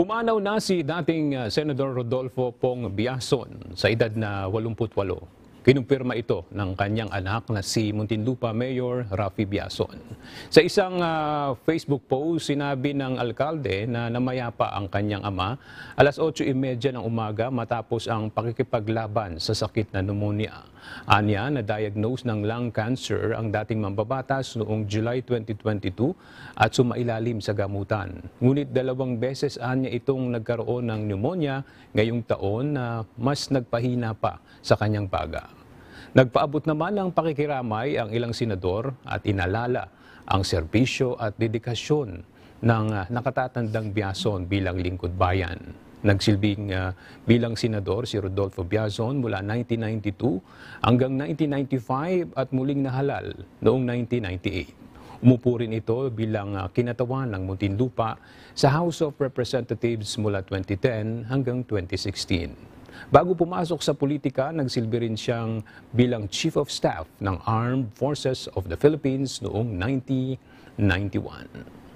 Pumanaw na si dating ah, Senador Rodolfo Pong Biason sa edad na 88. Kinumpirma ito ng kanyang anak na si Muntinlupa Mayor Rafi Biason. Sa isang uh, Facebook post, sinabi ng alkalde na namaya pa ang kanyang ama alas 8.30 ng umaga matapos ang pakikipaglaban sa sakit na pneumonia. Anya na diagnose ng lung cancer ang dating mambabatas noong July 2022 at sumailalim sa gamutan. Ngunit dalawang beses anya itong nagkaroon ng pneumonia ngayong taon na mas nagpahina pa sa kanyang paga. Nagpaabot naman ng pakikiramay ang ilang senador at inalala ang serbisyo at dedikasyon ng ah, nakatatandang Biason bilang lingkod bayan. Nagsilbing uh, bilang senador si Rodolfo Biazon mula 1992 hanggang 1995 at muling nahalal noong 1998. Umupo rin ito bilang ah, kinatawan ng Muntinlupa sa House of Representatives mula 2010 hanggang 2016. Bago pumasok sa politika, nagsilbi rin siyang bilang Chief of Staff ng Armed Forces of the Philippines noong 1991.